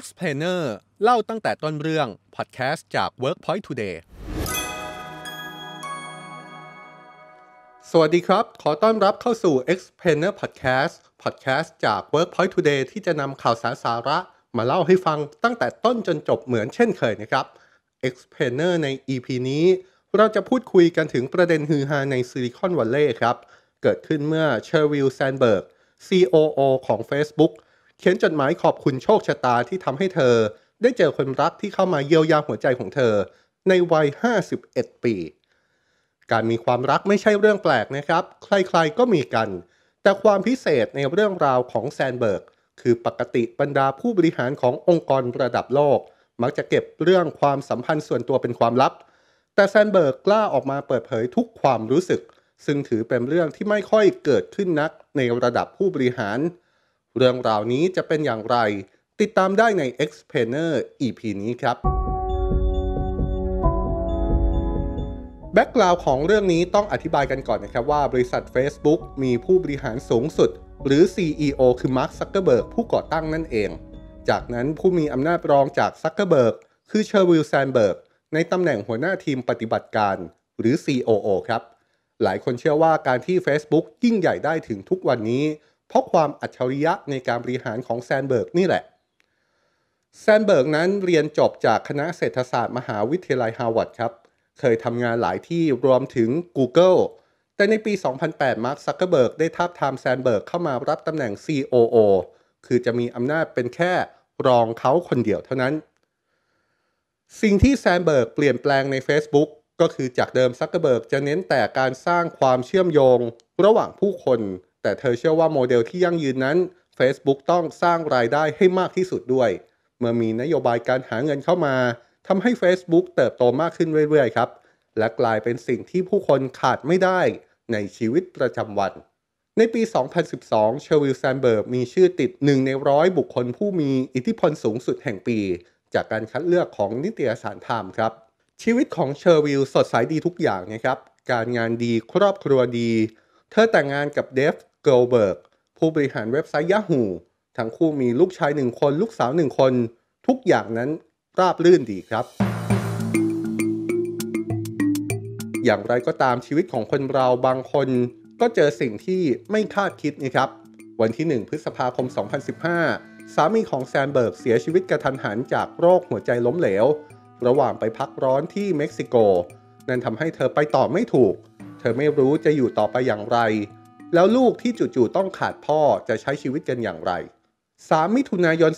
Explainer เล่าตั้งแต่ต้นเรื่องพอดแคสต์จาก Workpoint Today สวัสดีครับขอต้อนรับเข้าสู่ Explainer Podcast Podcast จาก Workpoint Today ที่จะนำข่าวสารสาระ มาเล่าให้ฟังตั้งแต่ต้นจนจบเหมือนเช่นเคยนะครับ Explainer ใน EP นี้ เราจะพูดคุยกันถึงประเด็นฮือฮาในซิลิคอนวัลเลย์ครับเกิดขึ้นเมื่อเชอร์วิลแซนเบิร์ก COO ของ Facebook ขียนจดหมายขอบคุณโชคชะตาที่ทำให้เธอ ได้เจอคนรักที่เข้ามาเยียวยาหัวใจของเธอ ในวัย 51 ปี การมีความรักไม่ใช่เรื่องแปลกนะครับ ใครๆก็มีกัน แต่ความพิเศษในเรื่องราวของแซนเบิร์ก คือปกติบรรดาผู้บริหารขององค์กรระดับโลก มักจะเก็บเรื่องความสัมพันธ์ส่วนตัวเป็นความลับ แต่แซนเบิร์กกล้าออกมาเปิดเผยทุกความรู้สึก ซึ่งถือเป็นเรื่องที่ไม่ค่อยเกิดขึ้นนักในระดับผู้บริหารเรื่องราวนี้จะเป็นอย่างไร ติดตามได้ใน e x p l a n e r EP นี้ครับ แบ็กกราวของเรื่องนี้ต้องอธิบายกันก่อนนะครับว่า บริษัท Facebook มีผู้บริหารสูงสุด หรือ CEO คือมาร์คซักเกอร์เบิร์กผู้ก่อตั้งนั่นเอง จากนั้นผู้มีอำนาจรองจากซักเกอร์เบิร์กคือเชอร์วิลแซนเบิร์กในตำแหน่งหัวหน้าทีมปฏิบัติการ หรือ COO ครับ หลายคนเชื่อว่าการที่ Facebook ยิ่งใหญ่ได้ถึงทุกวันนี้เพราะความอัจฉริยะในการบริหารของแซนเบิร์กนี่แหละ แซนเบิร์กนั้นเรียนจบจากคณะเศรษฐศาสตร์มหาวิทยาลัยฮาร์วาร์ดครับ เคยทำงานหลายที่รวมถึง Google แต่ในปี 2008 มาร์คซักเกอร์เบิร์กได้ทาบทามแซนเบิร์กเข้ามารับตำแหน่ง COO คือจะมีอำนาจเป็นแค่รองเขาคนเดียวเท่านั้น สิ่งที่แซนเบิร์กเปลี่ยนแปลงใน Facebook ก็คือจากเดิมซักเกอร์เบิร์กจะเน้นแต่การสร้างความเชื่อมโยง ระหว่างผู้คนแต่เธอเชื่อว่าโมเดลที่ยั่งยืนนั้น Facebook ต้องสร้างรายได้ให้มากที่สุดด้วย เมื่อมีนโยบายการหาเงินเข้ามาทำให้ Facebook เติบโตมากขึ้นเรื่อยๆครับและกลายเป็นสิ่งที่ผู้คนขาดไม่ได้ในชีวิตประจำวัน ในปี 2012 เชวิลแซนเบิร์กมีชื่อติดหนึ่งในร้อยบุคคลผู้มีอิทธิพลสูงสุดแห่งปี จากการคัดเลือกของนิตยสารไทม์ครับชีวิตของเชอร์วิลสดใสดีทุกอย่างนะครับการงานดีครอบครัวดี เธอแต่งงานกับเดฟเกลเบิร์กผู้บริหารเว็บไซต์ Yahoo ทั้งคู่มีลูกชายหนึ่งคนลูกสาวหนึ่งคน ทุกอย่างนั้นราบลื่นดีครับ อย่างไรก็ตามชีวิตของคนเราบางคน ก็เจอสิ่งที่ไม่คาดคิดนะครับ วันที่1พฤษภาคม 2015 สามีของแซนเบิร์กเสียชีวิตกระทันหันจากโรคหัวใจล้มเหลว ระหว่างไปพักร้อนที่เม็กซิโก นั่นทำให้เธอไปต่อไม่ถูก เธอไม่รู้จะอยู่ต่อไปอย่างไรแล้วลูกที่จู่ๆต้องขาดพ่อจะใช้ชีวิตกันอย่างไร 3 มิถุนายน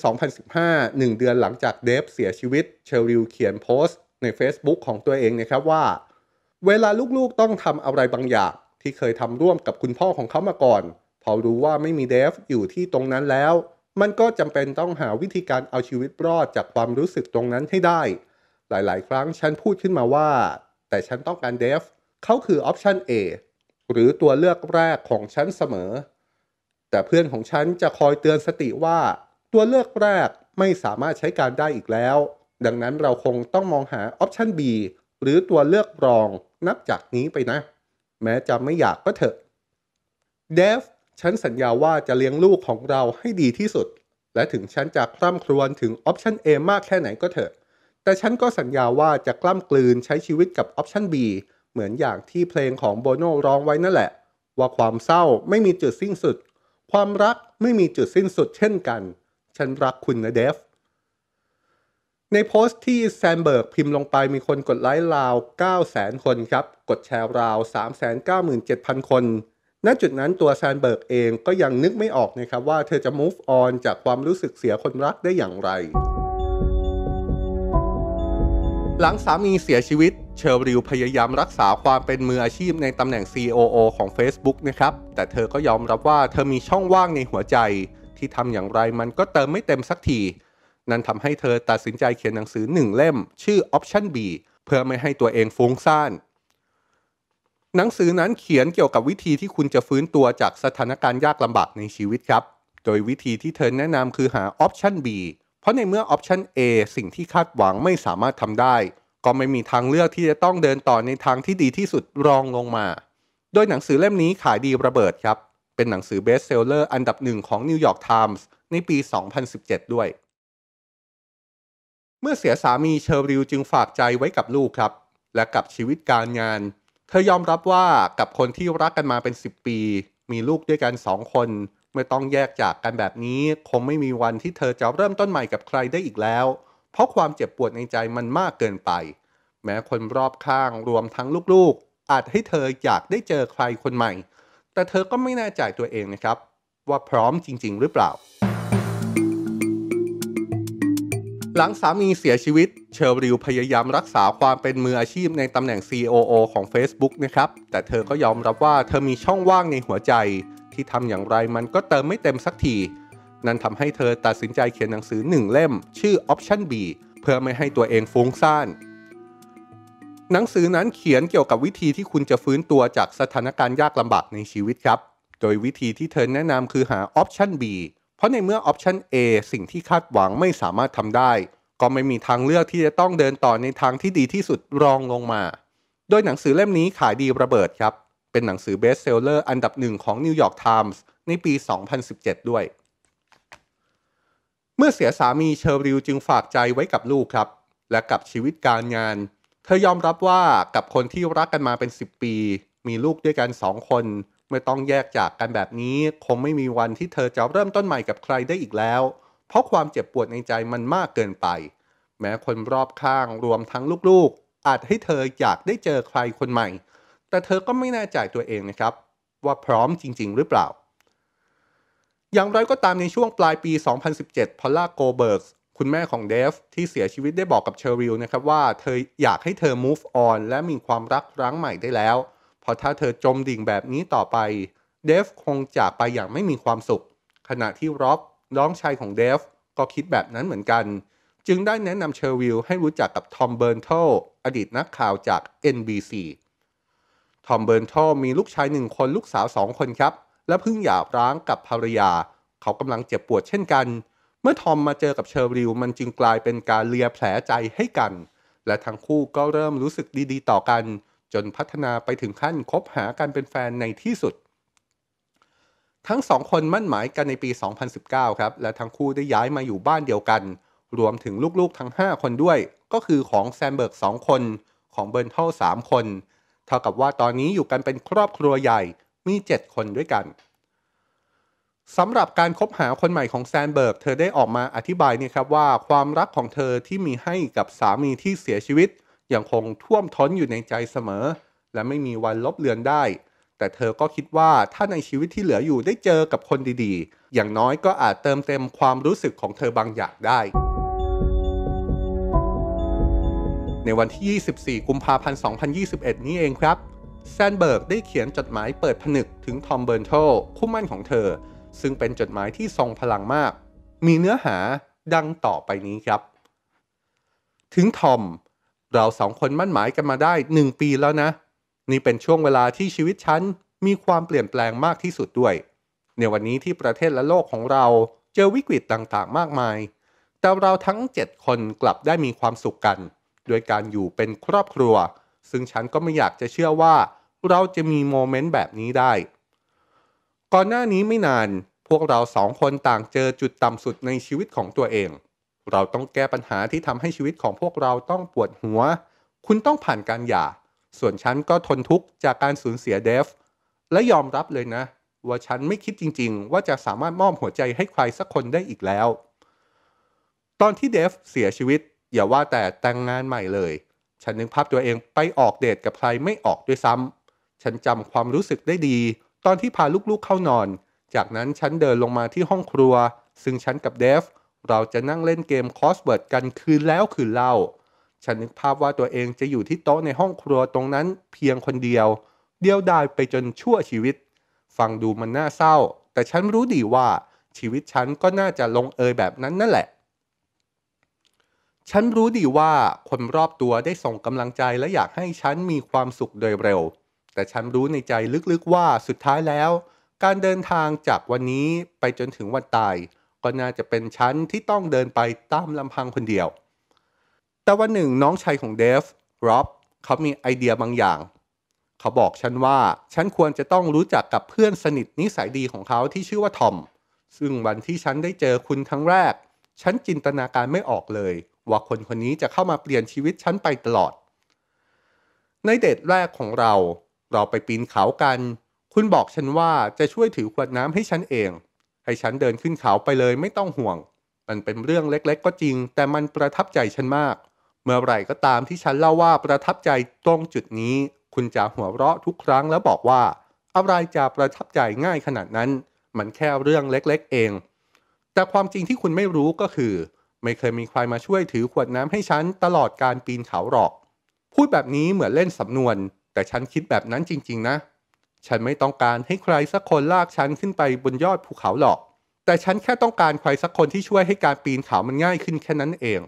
2015 1 เดือนหลังจากเดฟ เสียชีวิต เชอริลเขียนโพสต์ใน Facebook ของตัวเองนะครับว่า เวลาลูกๆต้องทำอะไรบางอย่างที่เคยทำร่วมกับคุณพ่อของเขามาก่อน พอรู้ว่าไม่มีเดฟอยู่ที่ตรงนั้นแล้ว มันก็จำเป็นต้องหาวิธีการเอาชีวิตรอดจากความรู้สึกตรงนั้นให้ได้ หลาย ๆ ครั้งฉันพูดขึ้นมาว่า แต่ฉันต้องการเดฟเขาคือออปชัน A หรือตัวเลือกแรกของฉันเสมอ แต่เพื่อนของฉันจะคอยเตือนสติว่า ตัวเลือกแรกไม่สามารถใช้การได้อีกแล้ว ดังนั้นเราคงต้องมองหาออปชัน B หรือตัวเลือกรองนับจากนี้ไปนะ แม้จะไม่อยากก็เถอะเดฟฉันสัญญาว่าจะเลี้ยงลูกของเราให้ดีที่สุด และถึงฉันจะคร่ำครวญถึงออปชัน A มากแค่ไหนก็เถอะ แต่ฉันก็สัญญาว่าจะกล้ำกลืนใช้ชีวิตกับออปชัน B เหมือนอย่างที่เพลงของโบโนร้องไว้นั่นแหละ ว่าความเศร้าไม่มีจุดสิ้นสุด ความรักไม่มีจุดสิ้นสุดเช่นกัน ฉันรักคุณนะเดฟในโพสต์ที่แซนเบิร์กพิมพ์ลงไปมีคนกดไลค์ราว 9 0 0 0 0คนครับ กดแชร์ราว 397,000 คนณจุดนั้นตัวแซนเบิร์กเองก็ยังนึกไม่ออกนะครับว่าเธอจะ move on จากความรู้สึกเสียคนรักได้อย่างไร หลังสามีเสียชีวิตเชอร์ิลพยายามรักษาความเป็นมืออาชีพในตำแหน่ง COO ของ Facebook นะครับ แต่เธอก็ยอมรับว่าเธอมีช่องว่างในหัวใจ ที่ทำอย่างไรมันก็เติมไม่เต็มสักที นั่นทำให้เธอตัดสินใจเขียนหนังสือหนึ่งเล่ม ชื่อ Option B เพื่อไม่ให้ตัวเองฟุ้งซ่าน หนังสือนั้นเขียนเกี่ยวกับวิธีที่คุณจะฟื้นตัวจากสถานการณ์ยากลำบากในชีวิตครับ โดยวิธีที่เธอแนะนำคือหา Option B เพราะในเมื่อ Option A สิ่งที่คาดหวังไม่สามารถทำได้ก็ไม่มีทางเลือกที่จะต้องเดินต่อในทางที่ดีที่สุดรองลงมา โดยหนังสือเล่มนี้ขายดีระเบิดครับ เป็นหนังสือเบสเซลเลอร์อันดับหนึ่งของนิวยอร์กไทมส์ในปี 2017 ด้วย เมื่อเสียสามีเชอริลจึงฝากใจไว้กับลูกครับ และกับชีวิตการงาน เธอยอมรับว่ากับคนที่รักกันมาเป็น 10 ปี มีลูกด้วยกันสองคน ไม่ต้องแยกจากกันแบบนี้คงไม่มีวันที่เธอจะเริ่มต้นใหม่กับใครได้อีกแล้วเพราะความเจ็บปวดในใจมันมากเกินไป แม้คนรอบข้าง รวมทั้งลูกๆ อาจให้เธออยากได้เจอใครคนใหม่ แต่เธอก็ไม่แน่ใจตัวเองนะครับ ว่าพร้อมจริงๆ หรือเปล่า หลังสามีเสียชีวิตเชอริลพยายามรักษาความเป็นมืออาชีพในตำแหน่ง COO ของ Facebook นะครับแต่เธอก็ยอมรับว่าเธอมีช่องว่างในหัวใจที่ทำอย่างไรมันก็เติมไม่เต็มสักทีนั่นทำให้เธอตัดสินใจเขียนหนังสือหนึ่งเล่มชื่อ Option B เพื่อไม่ให้ตัวเองฟุ้งซ่าน หนังสือนั้นเขียนเกี่ยวกับวิธีที่คุณจะฟื้นตัวจากสถานการณ์ยากลำบากในชีวิตครับ โดยวิธีที่เธอแนะนำคือหา Option B เพราะในเมื่อ Option A สิ่งที่คาดหวังไม่สามารถทำได้ ก็ไม่มีทางเลือกที่จะต้องเดินต่อในทางที่ดีที่สุดรองลงมา โดยหนังสือเล่มนี้ขายดีระเบิดครับเป็นหนังสือเบสเซลเลอร์อันดับหนึ่งของนิวยอร์กไทมส์ในปี 2017 ด้วยเมื่อเสียสามีเชอริลจึงฝากใจไว้กับลูกครับ และกับชีวิตการงาน เธอยอมรับว่ากับคนที่รักกันมาเป็น 10 ปี มีลูกด้วยกันสองคน เมื่อต้องแยกจากกันแบบนี้ คงไม่มีวันที่เธอจะเริ่มต้นใหม่กับใครได้อีกแล้ว เพราะความเจ็บปวดในใจมันมากเกินไป แม้คนรอบข้างรวมทั้งลูกๆ อาจให้เธออยากได้เจอใครคนใหม่ แต่เธอก็ไม่แน่ใจตัวเองนะครับ ว่าพร้อมจริง ๆ หรือเปล่าอย่างไรก็ตามในช่วงปลายปี 2017 พอลล่าโกเบิร์กคุณแม่ของเดฟที่เสียชีวิตได้บอกกับเชอริลนะครับว่า เธออยากให้เธอ move on และมีความรักครั้งใหม่ได้แล้ว เพราะถ้าเธอจมดิ่งแบบนี้ต่อไป เดฟคงจากไปอย่างไม่มีความสุข ขณะที่ร็อบน้องชายของเดฟก็คิดแบบนั้นเหมือนกัน จึงได้แนะนำเชอริลให้รู้จักกับทอมเบิร์นเทลอดีตนักข่าวจาก NBC ทอมเบิร์นเทลมีลูกชายหนึ่งคนลูกสาวสองคนครับและเพิ่งหย่าร้างกับภรรยาเขากำลังเจ็บปวดเช่นกัน เมื่อทอมมาเจอกับเชอริลมันจึงกลายเป็นการเลียแผลใจให้กัน และทั้งคู่ก็เริ่มรู้สึกดีๆ ต่อกัน จนพัฒนาไปถึงขั้นคบหากันเป็นแฟนในที่สุด ทั้งสองคนมั่นหมายกันในปี 2019 ครับ และทั้งคู่ได้ย้ายมาอยู่บ้านเดียวกัน รวมถึงลูกๆทั้ง 5 คนด้วย ก็คือของแซมเบิร์ก2คน ของเบิร์นเทล3คน เท่ากับว่าตอนนี้อยู่กันเป็นครอบครัวใหญ่มี 7 คนด้วยกันสำหรับการคบหาคนใหม่ของแซนเบิร์กเธอได้ออกมาอธิบายเนี่ยครับว่าความรักของเธอที่มีให้กับสามีที่เสียชีวิต ยังคงท่วมท้นอยู่ในใจเสมอ และไม่มีวันลบเลือนได้ แต่เธอก็คิดว่าถ้าในชีวิตที่เหลืออยู่ได้เจอกับคนดีๆ อย่างน้อยก็อาจเติมเต็มความรู้สึกของเธอบางอย่างได้ ในวันที่ 24 กุมภาพันธ์2021 นี้เองครับแซนเบิร์กได้เขียนจดหมายเปิดผนึกถึงทอมเบิร์นโทคู่มั่นของเธอ ซึ่งเป็นจดหมายที่ทรงพลังมาก มีเนื้อหาดังต่อไปนี้ครับ ถึงทอมเราสองคนมั่นหมายกันมาได้หนึ่งปีแล้วนะ นี่เป็นช่วงเวลาที่ชีวิตฉันมีความเปลี่ยนแปลงมากที่สุดด้วย ในวันนี้ที่ประเทศและโลกของเราเจอวิกฤตต่างๆมากมาย แต่เราทั้ง 7 คนกลับได้มีความสุขกัน โดยการอยู่เป็นครอบครัว ซึ่งฉันก็ไม่อยากจะเชื่อว่าเราจะมี โมเมนต์แบบนี้ได้ก่อนหน้านี้ไม่นานพวกเราสองคนต่างเจอจุดต่ำสุดในชีวิตของตัวเอง เราต้องแก้ปัญหาที่ทำให้ชีวิตของพวกเราต้องปวดหัวคุณต้องผ่านการหย่า ส่วนฉันก็ทนทุกข์จากการสูญเสียเดฟและยอมรับเลยนะ ว่าฉันไม่คิดจริง ๆ ว่าจะสามารถมอบหัวใจให้ใครสักคนได้อีกแล้ว ตอนที่เดฟเสียชีวิตอย่าว่าแต่แต่งงานใหม่เลย ฉันนึกภาพตัวเองไปออกเดทกับใครไม่ออกด้วยซ้ำฉันจำความรู้สึกได้ดี ตอนที่พาลูกๆเข้านอน จากนั้นฉันเดินลงมาที่ห้องครัว ซึ่งฉันกับเดฟเราจะนั่งเล่นเกมคอสเวิร์ดกันคืนแล้วคืนเล่า ฉันนึกภาพว่าตัวเองจะอยู่ที่โต๊ะในห้องครัวตรงนั้นเพียงคนเดียว เดียว ดายไปจนชั่วชีวิต ฟังดูมันน่าเศร้า แต่ฉันรู้ดีว่า ชีวิตฉันก็น่าจะลงเอยแบบนั้นนั่นแหละ ฉันรู้ดีว่าคนรอบตัวได้ส่งกำลังใจและอยากให้ฉันมีความสุขโดยเร็วแต่ฉันรู้ในใจลึกๆว่าสุดท้ายแล้วการเดินทางจากวันนี้ไปจนถึงวันตายก็น่าจะเป็นฉันที่ต้องเดินไปตามลำพังคนเดียว แต่วันหนึ่ง น้องชายของเดฟร็อบเขามีไอเดียบางอย่าง เขาบอกฉันว่าฉันควรจะต้องรู้จักกับเพื่อนสนิท นิสัยดีของเขาที่ชื่อว่าทอมซึ่งวันที่ฉันได้เจอคุณครั้งแรก ฉันจินตนาการไม่ออกเลย ว่าคนคนนี้จะเข้ามาเปลี่ยนชีวิตฉันไปตลอด ในเดทแรกของเราเราไปปีนเขากัน คุณบอกฉันว่าจะช่วยถือขวดน้ำให้ฉันเอง ให้ฉันเดินขึ้นเขาไปเลยไม่ต้องห่วง มันเป็นเรื่องเล็กๆ ก็จริง แต่มันประทับใจฉันมาก เมื่อไหร่ก็ตามที่ฉันเล่าว่าประทับใจตรงจุดนี้ คุณจะหัวเราะทุกครั้ง แล้วบอกว่า อะไรจะประทับใจง่ายขนาดนั้น มันแค่เรื่องเล็กๆเอง แต่ความจริงที่คุณไม่รู้ก็คือ ไม่เคยมีใครมาช่วยถือขวดน้ำให้ฉันตลอดการปีนเขาหรอก พูดแบบนี้เหมือนเล่นสำนวนแต่ฉันคิดแบบนั้นจริงๆนะ ฉันไม่ต้องการให้ใครสักคนลากฉันขึ้นไปบนยอดภูเขาหรอก แต่ฉันแค่ต้องการใครสักคนที่ช่วยให้การปีนเขา มันง่ายขึ้นแค่นั้นเอง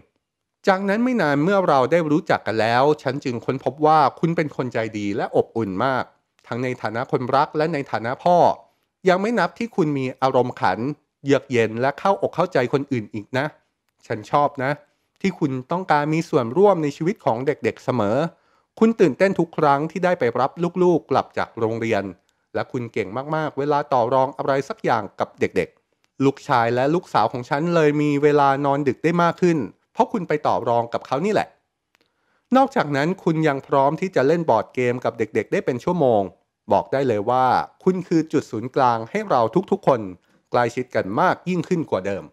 จากนั้นไม่นานเมื่อเราได้รู้จักกันแล้ว ฉันจึงค้นพบว่าคุณเป็นคนใจดีและอบอุ่นมาก ทั้งในฐานะคนรักและในฐานะพ่อ ยังไม่นับที่คุณมีอารมณ์ขัน เยือกเย็นและเข้าอกเข้าใจคนอื่นอีกนะ ฉันชอบนะ ที่คุณต้องการมีส่วนร่วมในชีวิตของเด็กๆ เสมอคุณตื่นเต้นทุกครั้งที่ได้ไปรับลูกๆกลับจากโรงเรียน และคุณเก่งมากๆ เวลาต่อรองอะไรสักอย่างกับเด็กๆ ลูกชายและลูกสาวของฉันเลยมีเวลานอนดึกได้มากขึ้น เพราะคุณไปต่อรองกับเขานี่แหละนอกจากนั้นคุณยังพร้อมที่จะเล่นบอร์ดเกมกับเด็กๆ ได้เป็นชั่วโมง บอกได้เลยว่า คุณคือจุดศูนย์กลางให้เราทุกๆคนใกล้ชิดกันมากยิ่งขึ้นกว่าเดิม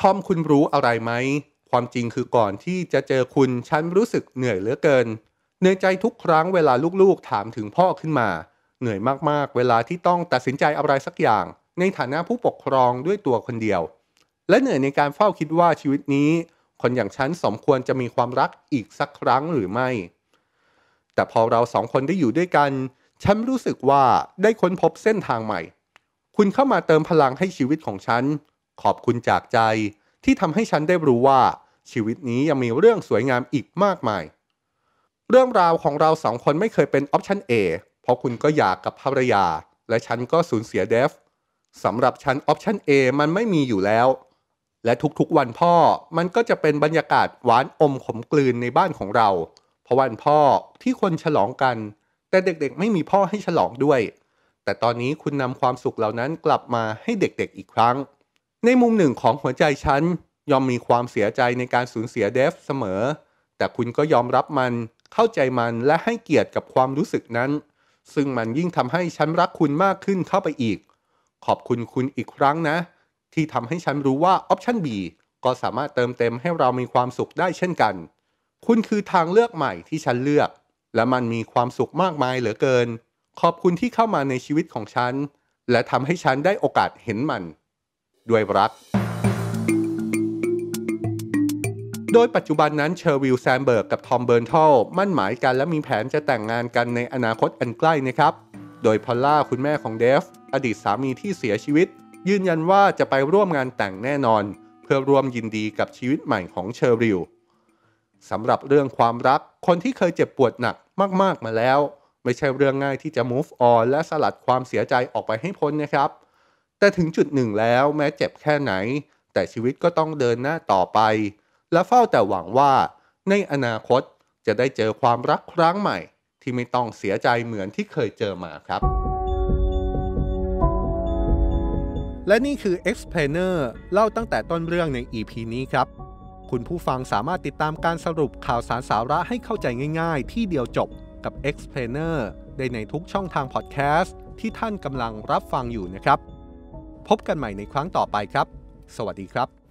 ทอมคุณรู้อะไรไหมความจริงคือก่อนที่จะเจอคุณฉันรู้สึกเหนื่อยเหลือเกินเหนื่อยใจทุกครั้งเวลาลูกๆถามถึงพ่อขึ้นมา เหนื่อยมากๆ เวลาที่ต้องตัดสินใจอะไรสักอย่าง ในฐานะผู้ปกครองด้วยตัวคนเดียว และเหนื่อยในการเฝ้าคิดว่าชีวิตนี้ คนอย่างฉันสมควรจะมีความรักอีกสักครั้งหรือไม่ แต่พอเราสองคนได้อยู่ด้วยกัน ฉันรู้สึกว่าได้ค้นพบเส้นทางใหม่ คุณเข้ามาเติมพลังให้ชีวิตของฉัน ขอบคุณจากใจที่ทำให้ฉันได้รู้ว่า ชีวิตนี้ยังมีเรื่องสวยงามอีกมากมายเรื่องราวของเราสองคนไม่เคยเป็นออปชัน A เพราะคุณก็อยากกับภรรยา และฉันก็สูญเสียเดฟ สำหรับฉันออปชัน A มันไม่มีอยู่แล้ว และทุกๆวันพ่อมันก็จะเป็นบรรยากาศหวานอมขมกลืนในบ้านของเรา เพราะวันพ่อที่คนฉลองกัน แต่เด็กๆไม่มีพ่อให้ฉลองด้วย แต่ตอนนี้คุณนำความสุขเหล่านั้นกลับมาให้เด็กๆอีกครั้ง ในมุมหนึ่งของหัวใจฉันยอมมีความเสียใจในการสูญเสียเดฟเสมอ แต่คุณก็ยอมรับมันเข้าใจมันและให้เกียรติกับความรู้สึกนั้น ซึ่งมันยิ่งทำให้ฉันรักคุณมากขึ้นเข้าไปอีก ขอบคุณคุณอีกครั้งนะ ที่ทำให้ฉันรู้ว่าออปชันน B ก็สามารถเติมเต็มให้เรามีความสุขได้เช่นกัน คุณคือทางเลือกใหม่ที่ฉันเลือก และมันมีความสุขมากมายเหลือเกิน ขอบคุณที่เข้ามาในชีวิตของฉันและทำให้ฉันได้โอกาสเห็นมันด้วยรักโดยปัจจุบันนั้นเชอร์วิลแซมเบิร์กกับทอมเบิร์นทัลมั่นหมายกันและมีแผนจะแต่งงานกันในอนาคตอันใกล้นะครับ โดยพอลล่าคุณแม่ของเดฟอดีตสามีที่เสียชีวิต ยืนยันว่าจะไปร่วมงานแต่งแน่นอน เพื่อร่วมยินดีกับชีวิตใหม่ของเชอริลสำหรับเรื่องความรักคนที่เคยเจ็บปวดหนักมากๆมาแล้ว ไม่ใช่เรื่องง่ายที่จะ move on และสลัดความเสียใจออกไปให้พ้นนะครับ แต่ถึงจุดหนึ่งแล้วแม้เจ็บแค่ไหน แต่ชีวิตก็ต้องเดินหน้าต่อไปและเฝ้าแต่หวังว่า ในอนาคตจะได้เจอความรักครั้งใหม่ ที่ไม่ต้องเสียใจเหมือนที่เคยเจอมาครับ และนี่คือ Explainer เล่าตั้งแต่ต้นเรื่องใน EP นี้ครับ คุณผู้ฟังสามารถติดตามการสรุปข่าวสารสาระให้เข้าใจง่าย ๆ ที่เดียวจบกับ Explainer ได้ในทุกช่องทางพอดแคสต์ที่ท่านกำลังรับฟังอยู่นะครับ พบกันใหม่ในครั้งต่อไปครับ สวัสดีครับ